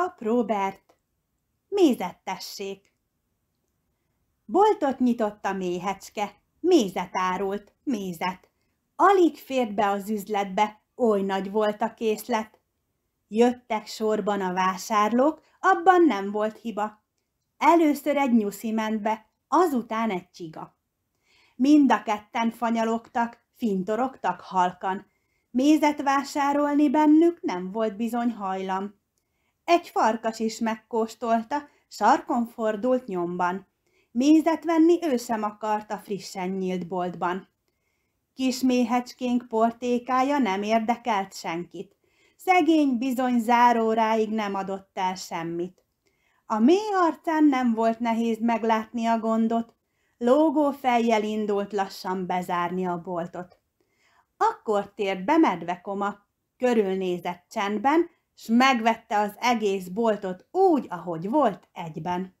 Pap Robert, mézet tessék. Boltot nyitott a méhecske, mézet árult, mézet. Alig fért be az üzletbe, oly nagy volt a készlet. Jöttek sorban a vásárlók, abban nem volt hiba. Először egy nyuszi ment be, azután egy csiga. Mind a ketten fanyalogtak, fintorogtak halkan. Mézet vásárolni bennük nem volt bizony hajlam. Egy farkas is megkóstolta, sarkon fordult nyomban. Mézet venni ő sem akarta frissen nyílt boltban. Kis méhecskénk portékája nem érdekelt senkit. Szegény bizony záróráig nem adott el semmit. A mély arcán nem volt nehéz meglátni a gondot, lógó fejjel indult lassan bezárni a boltot. Akkor tért be medvekoma, körülnézett csendben, s megvette az egész boltot úgy, ahogy volt egyben.